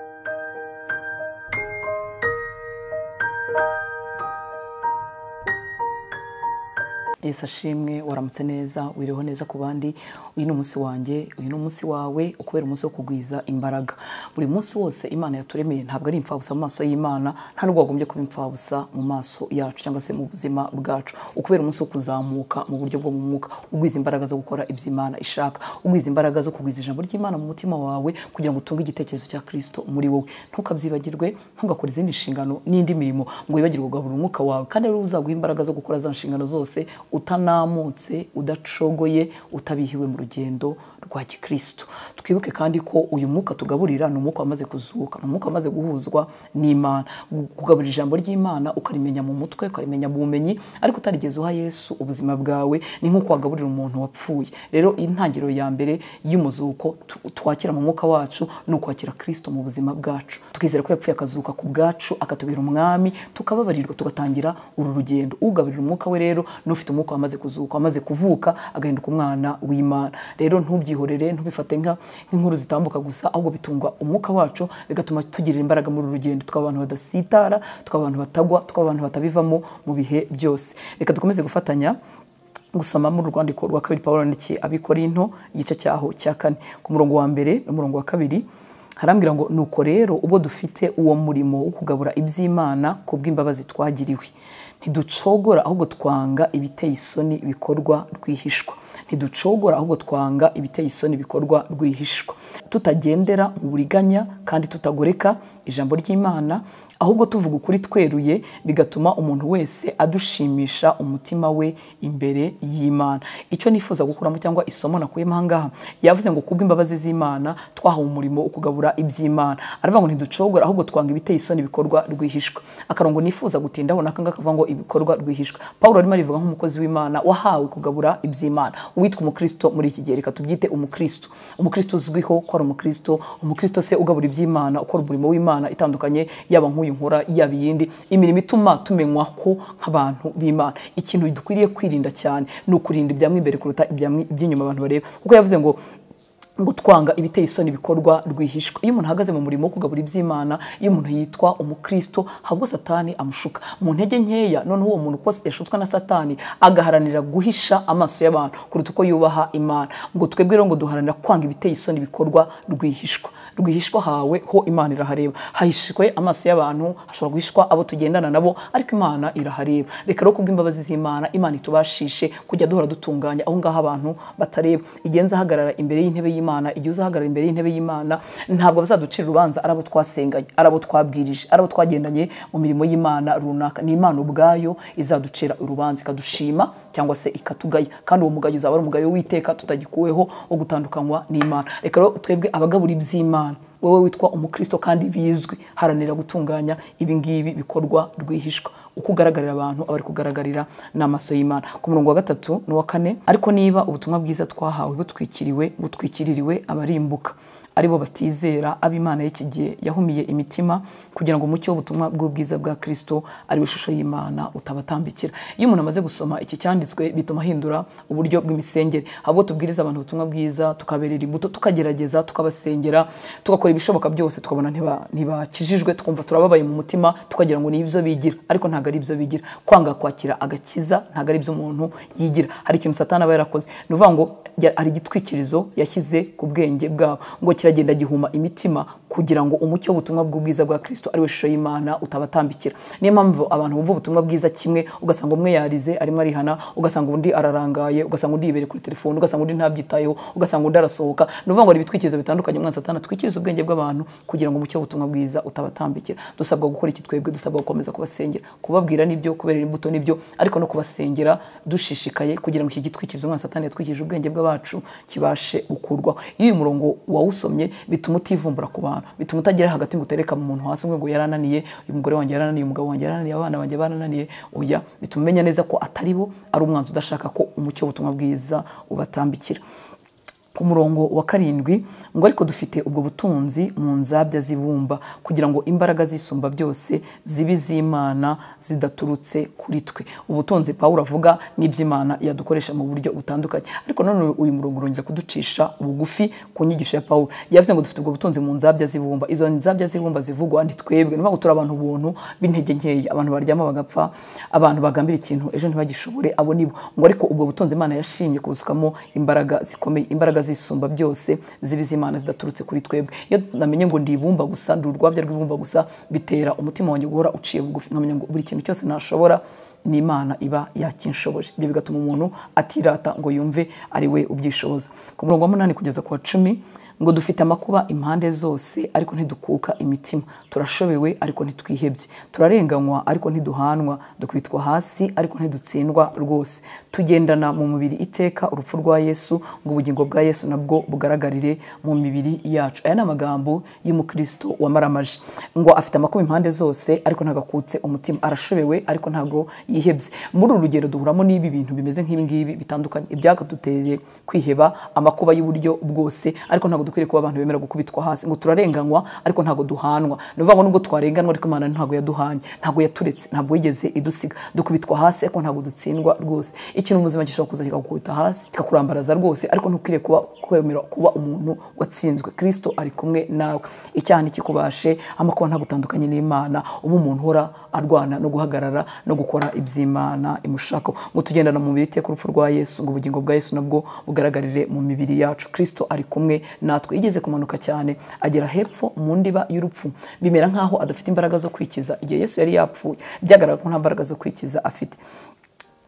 you yesi ashimwe waramutse neza wiriho neza ku bandi uyu ni umunsi wanjye uyu ni umunsi wawe ukubera umunsi wo kugwiza imbaraga buri munsi wose imana yaturemeye ntabwo ari imfabusa mu maso y'imana nta nubwo wagombye kuba imfabusa mu maso yacu cyangwa se mu buzima bwacu ukubera umunsi wo kuzamuka mu buryo bwo mu mwuka ugwiza imbaraga zo gukora ibyo imana ishaka ugwiza imbaraga zo kugwiza ijambo ry'imana mu mutima wawe kugira ngo utunge igitekerezo cya kirisito muri wowe ntukabyibagirwe ntugakore izindi nshingano n'indi mirimo ngo wibagirwe ugaburira umwuka wawe kandi ari uzaguha imbaraga zo gukora za nshingano zose utanamutse udacogoye utabihiwe mu rugendo rwa gikirisitu twibuke kandi ko uyu mwuka tugaburira ni umwuka wamaze kuzuka ni umwuka wamaze guhuzwa n'imana kugaburira ijambo ry'imana ukarimenya mu mutwe ukarimenya mu bumenyi ariko utarigeze uha yesu ubuzima bwawe ni nk'uko wagaburira umuntu wapfuye rero intangiriro ya mbere y'umuzuko twakira mu mwuka wacu ni ukwakira kirisito mu buzima bwacu tukizera ko yapfuye akazuka ku bwacu akatubera umwami tukababarirwa tugatangira uru rugendo ugaburira umwuka we rero n'ufite umwuka umwuka wamaze kuzuka wamaze kuvuka agahinduka umwana w'imana rero ntubyihorere ntubifate nk'inkuru zitambuka gusa ahubwo bitungwa umwuka wacu bigatuma tugirira imbaraga muri uru rugendo twaba abantu badasitara twaba abantu batagwa twaba abantu batabivamo mu bihe byose reka dukomeze gufatanya gusoma muri urwandiko rwa kabiri paul yandikiye abikorinto igice cyaho cya kane ku murongo wa mbere n'umurongo wa kabiri harambwira ngo nuko rero ubwo dufite uwo murimo wo kugabura iby'imana ku bw'imbabazi twagiriwe ntiducogora ahubwo twanga ibiteye isoni bikorwa rwihishwa ntiducogora ahubwo twanga ibiteye isoni bikorwa rwihishwa tutagendera mu buriganya kandi tutagoreka ijambo ry'imana ahubwo tuvuga ukuri tweruye bigatuma umuntu wese adushimisha umutima we imbere y'imana icyo nifuza gukuramo cyangwa isomo nakuyemo ahangaha yavuze ngo kubw'imbabazi z'imana twahawe umurimo wo kugabura iby'imana aravuga ngo ntiducogora ahubwo twanga ibiteye isoni bikorwa rwihishwa akarongo nifuza gutindaho n'akangaka kavuga ngo ibikorwa rwihishwa paul arimo arivuga nk'umukozi w'imana wahawe kugabura iby'imana uwitwa umukristo muri iki gihe reka tubyite umukristo umukristo uzwiho ko ari umukristo umukristo se ugabura iby'imana ukora umurimo w'imana itandukanye yaba nk'uyu nkora yaba iyindi imirimo ituma tumenywa ko nk'abantu b'imana ikintu dukwiriye kwirinda cyane ni ukurinda ibyamwe imbere kuruta iby'inyuma abantu bareba kuko yavuze ngo gutwanga ibiteye isoni bikorwa rwihishwa iyo umuntu ahagaze mu murimo wo kugabura iby'imana iyo umuntu yitwa umukristo habwo satani amushuka mu ntege nkeya noneho uwo muntu uko yashutswe na satani agaharanira guhisha amaso y'abantu kuruta uko yubaha imana ngo twebwe rero ngo duharanira kwanga ibiteye isoni bikorwa rwihishwa rwihishwa hawe ho imana irahareba hahishwe amaso y'abantu hashobora guhishwa abo tugendana nabo ariko imana irahareba reka rero kubw'imbabazi z'imana imana itubashishe kujya duhora dutunganya aho ngaho abantu batareba igenza ahagarara imbere y'intebe y'imana y'imana igihe uzahagarara imbere y'intebe y'imana ntabwo bazaducira urubanza ari abo twasenganye ari abo twabwirije ari abo twagendanye mu mirimo y'imana runaka ni imana ubwayo izaducira urubanza ikadushima cyangwa se ikatugaya kandi uwo mugayo uzaba ari umugayo w'iteka tutagikuweho wo gutandukanywa n'imana reka rero twebwe abagabura iby'imana wowe witwa umukristo kandi bizwi haranira gutunganya ibingibi bikorwa rwihishwa uko ugaragarira abantu aba ari kugaragarira n'amaso y'imana ku murongo wa gatatu n'uwa kane ariko niba ubutumwa bwiza twahawe butwikiriwe butwikiririwe abarimbuka aribo batizera ab'imana y'iki gihe yahumiye imitima kugira ngo umucyo w'ubutumwa bw'ubwiza bwa kirisito ariwe shusho y'imana utabatambikira iyo umuntu amaze gusoma iki cyanditswe bituma ahindura uburyo bw'imisengere ahubwo tubwiriza abantu ubutumwa bwiza tukaberera imbuto tukagerageza tukabasengera tugakora ibishoboka byose tukabona ntibakijijwe tukumva turababaye mu mutima tukagira ngo ni ibyo bigira ariko ntabwo ari ibyo bigira kwanga kwakira agakiza ntabwo ari ibyo umuntu yigira hari ikintu satana aba yarakoze ni ukuvuga ngo hari igitwikirizo yashyize ku bwenge bwabo ngo kiragenda gihuma imitima kugira ngo umucyo w'ubutumwa bw'ubwiza bwa kirisito ariwe shusho y'imana utabatambikira niyo mpamvu abantu bumva ubutumwa bwiza kimwe ugasanga umwe yarize arimo arihana ugasanga undi ararangaye ugasanga undi yibereye kuri telefone ugasanga undi ntabyitayeho ugasanga undi arasohoka ni ukuvuga ngo ni ibitwikirizo bitandukanye umwana satana atwikiriza ubwenge bw'abantu kugira ngo umucyo w'ubutumwa bwiza utabatambikira dusabwa gukora iki twebwe dusabwa gukomeza kubasengera kubabwira n'ibyo kubera imbuto n'ibyo ariko no kubasengera dushishikaye kugira ngo iki gitwikirizo umwana satana yatwikirije ubwenge bw'abacu kibashe gukurwaho iyo uyu murongo wawusomye usomye bituma utivumbura ku bantu bituma utagera hagati ngo utereka mu muntu hasi ngo yarananiye uyu mugore wanjye yarananiye umugabo wanjye yarananiye abana banjye barananiye oya bituma umenya neza ko atari bo ari umwanzi udashaka ko umucyo w'ubutumwa bwiza ubatambikira ku murongo wa karindwi ngo ariko dufite ubwo butunzi mu nzabya z'ibumba kugira ngo imbaraga zisumba byose zibe iz'imana zidaturutse kuri twe ubutunzi pawuro avuga n'iby'imana yadukoresha mu buryo butandukanye ariko none uyu murongo urongera kuducisha bugufi ku nyigisho ya pawuro yavuze ngo dufite ubwo butunzi mu nzabya z'ibumba izo nzabya z'ibumba zivugwa ni twebwe niyo turi abantu ubuntu b'intege nkeya abantu baryama bagapfa abantu bagambira ikintu ejo ntibagishobore abo nibo ngo ariko ubwo butunzi imana yashimye kubusukamo imbaraga zikomeye imbaraga zisumba byose zibizimana zidaturutse kuri twebwe iyo namenye ngo ndibumba gusa ndi urwabya rw'ibumba gusa bitera umutima wanjye guhora uciye bugufi nkamenya ngo buri kintu cyose nashobora ni imana iba yakinshoboje ibyo bigatuma umuntu atirata ngo yumve ari we ubyishoboza ku murongo wa munani kugeza ku wa cumi ngo dufite amakuba impande zose ariko ntidukuka imitima turashobewe ariko ntitwihebye turarenganywa ariko ntiduhanwa dukubitwa hasi ariko ntidutsindwa rwose tugendana mu mubiri iteka urupfu rwa yesu ngo ubugingo bwa yesu nabwo bugaragarire mu mibiri yacu aya ni amagambo y'umukristo wamaramaje ngo afite amakuba impande zose ariko ntabwo umutima arashobewe ariko ntabwo yihebye muri uru rugero duhuramo n'ibi bintu bimeze nk'ibingibi bitandukanye ibyakaduteye kwiheba amakuba y'uburyo bwose ariko ntabwo dukwiriye kuba abantu bemera gukubitwa hasi ngo turarenganywa ariko ntabwo duhanwa ni ngo nubwo twarenganwa ariko imana ntabwo yaduhanye ntabwo yaturetse ntabwo yigeze idusiga dukubitwa hasi ariko ntabwo dutsindwa rwose ikintu mu buzima gishobora kuza kikagukubita hasi kikakurambaraza rwose ariko ntukwiriye kuba kwemera kuba umuntu watsinzwe kirisito ari kumwe nawe icyaha ntikikubashe amakuba ntabwo utandukanye n'imana uba umuntu uhora arwana no guhagarara no gukora iby'imana imushako ngo tugendane mu mubiri iteka urupfu rwa yesu ngo ubugingo bwa yesu nabwo bugaragarire mu mibiri yacu kirisito ari kumwe natwe igeze kumanuka cyane agera hepfo mu ndiba y'urupfu bimera nk'aho adafite imbaraga zo kwikiza igihe yesu yari yapfuye byagaragara ko nta mbaraga zo kwikiza afite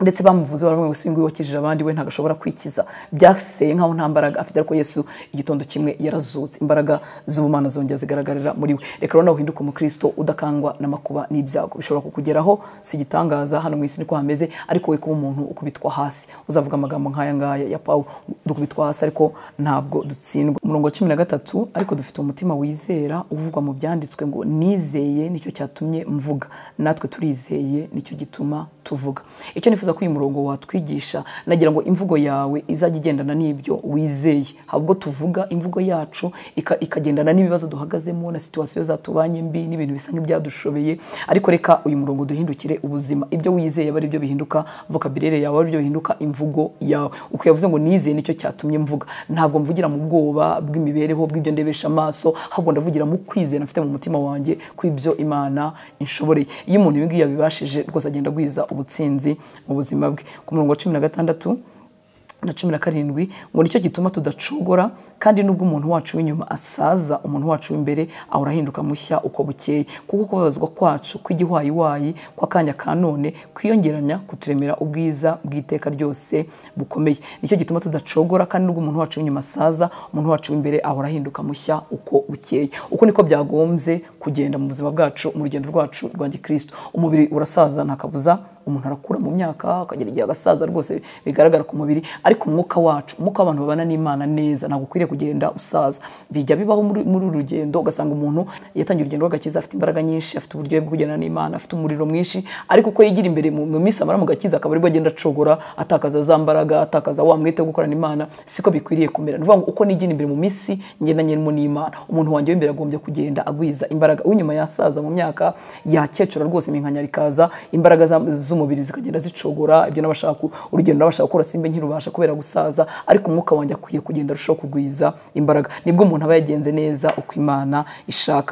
ndetse bamuvuze baravuga ngo singuye wakijije abandi we ntabwo ashobora kwikiza byaseye nk'aho nta mbaraga afite ariko yesu igitondo kimwe yarazutse imbaraga z'ubumana zongera zigaragarira muri we reka rero nawe umukristo udakangwa n'amakuba n'ibyago bishobora kukugeraho si igitangaza hano mu isi niko hameze ariko we kuba umuntu ukubitwa hasi uzavuga amagambo nk'aya ngaya ya pawu dukubitwa hasi ariko ntabwo dutsindwa umurongo wa cumi na gatatu ariko dufite umutima wizera uvugwa mu byanditswe ngo nizeye nicyo cyatumye mvuga natwe turizeye nicyo gituma tuvuga icyo nifuza twifuza ko uyu murongo watwigisha nagira ngo imvugo yawe izajya igendana n'ibyo wizeye ahubwo tuvuga imvugo yacu ikagendana n'ibibazo duhagazemo na situwasiyo zatubanye mbi n'ibintu bisa nk'ibyadushobeye ariko reka uyu murongo duhindukire ubuzima ibyo wizeye aba aribyo bihinduka vokabirere yawe aribyo bihinduka imvugo yawe uko yavuze ngo nizeye nicyo cyatumye mvuga ntabwo mvugira mu bwoba bw'imibereho bw'ibyo ndebesha amaso ahubwo ndavugira mu kwizera mfite mu mutima wanjye kw'ibyo imana inshoboreye iyo umuntu ibingibi yabibashije rwose agenda agwiza ubutsinzi mu buzima bwe ku murongo wa cumi na gatandatu na cumi na karindwi ngo nicyo gituma tudacogora kandi nubwo umuntu wacu w'inyuma asaza umuntu wacu w'imbere ahora ahinduka mushya uko bukeye kuko kubabazwa kwacu kw'igiwayiwayi kw'akanya ka none kwiyongeranya kuturemera ubwiza bw'iteka ryose bukomeye nicyo gituma tudacogora kandi nubwo umuntu wacu w'inyuma asaza umuntu wacu w'imbere ahora ahinduka mushya uko bukeye uko niko byagombye kugenda mu buzima bwacu mu rugendo rwacu rwa gikristo umubiri urasaza nta kabuza umuntu arakura mu myaka akagera igihe agasaza rwose bigaragara ku mubiri ariko umwuka wacu umwuka w'abantu babana n'imana neza ntabwo ukwiriye kugenda usaza bijya bibaho muri uru rugendo ugasanga umuntu yatangiye urugendo rw'agakiza afite imbaraga nyinshi afite uburyo bwo kugenda n'imana afite umuriro mwinshi ariko uko yigira imbere mu minsi amara mu gakiza akaba aribwo agenda acogora atakaza za mbaraga atakaza wa mwete wo gukorana imana siko bikwiriye kumera ni uko nigira imbere mu minsi ngenda nyirimo n'imana umuntu wanjye w'imbere agombye kugenda agwiza imbaraga unyuma yasaza mu myaka yakecura rwose iminkanya ikaza imbaraga za z'umubiri zikagenda zicogora ibyo n'abashaka urugendo n'abashaka gukora simba nkirubasha kubera gusaza ariko umwuka wanjye akwiye kugenda arushaho kugwiza imbaraga nibwo umuntu aba yagenze neza uko imana ishaka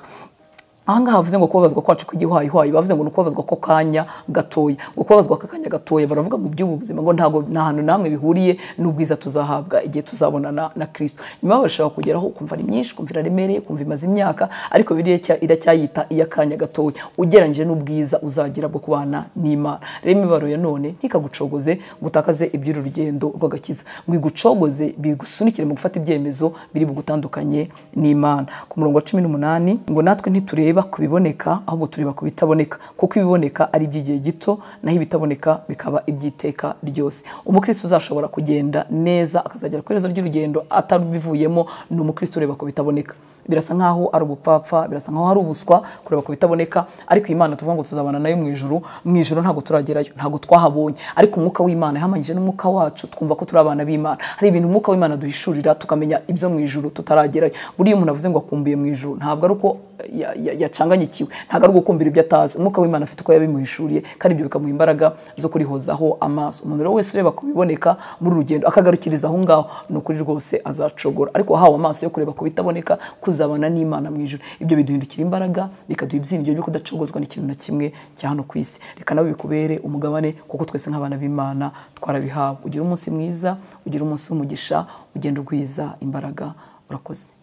ahangaha bavuze ngo kubabazwa kwacu kw'igihwayihwayi bavuze ngo ni ukubabazwa ko kanya gatoya kubabazwa k'akanya gatoya baravuga mu by'ubuzima ngo ntago nta hantu namwe bihuriye n'ubwiza tuzahabwa igihe tuzabonana na Kristo nyuma barashaka kugeraho ukumva ari myinshi ukumva iraremereye ukumva imaze imyaka ariko biriya iracyayita iy'akanya gatoya ugereranyije n'ubwiza uzagira bwo kubana n'imana rero imibaro ya none ntikagucogoze gutakaze iby'uru rugendo rw'agakiza ngo igucogoze bigusunikire mu gufata ibyemezo biri bugutandukanye n'imana ku murongo wa cumi n'umunani ngo natwe ntiturebe tureba ku biboneka ahubwo tureba ku bitaboneka kuko ibiboneka ari iby'igihe gito naho ibitaboneka bikaba iby'iteka ryose umukristo uzashobora kugenda neza akazagera ku iherezo ry'urugendo atabivuyemo ni umukristo ureba ku bitaboneka birasa nkaho ari ubupfapfa birasa nkaho ari ubuswa kureba ku bitaboneka ariko iyi mana tuvuga ngo tuzabana nayo mu ijoro mu ijoro ntabwo turagerayo ntabwo twahabonye ariko umwuka w'imana yahamanyije n'umwuka wacu twumva ko turi abana b'imana hari ibintu umwuka w'imana duhishurira tukamenya ibyo mu ijoro tutaragerayo buriya umuntu avuze ngo akumbuye mu ijoro ntabwo ari uko yacanganyikiwe ntabwo ari ugukumbira ibyo atazi umwuka w'imana afite uko yabimuhishuriye kandi ibyo bikamuha imbaraga zo kurihozaho amaso umuntu wese ureba ku biboneka muri urugendo akagarukiriza aho ngaho ni ukuri rwose azacogora ariko wahawe amaso yo kureba ku bitaboneka tuzabana n'imana mu ijoro ibyo biduhindukira imbaraga bikaduha ibyiringiro byo kudacogozwa n'ikintu na kimwe cya hano ku isi reka nawe bikubere umugabane kuko twese nk'abana b'imana twarabihawe ugira umunsi mwiza ugira umunsi w'umugisha ugenda ugwiza imbaraga urakoze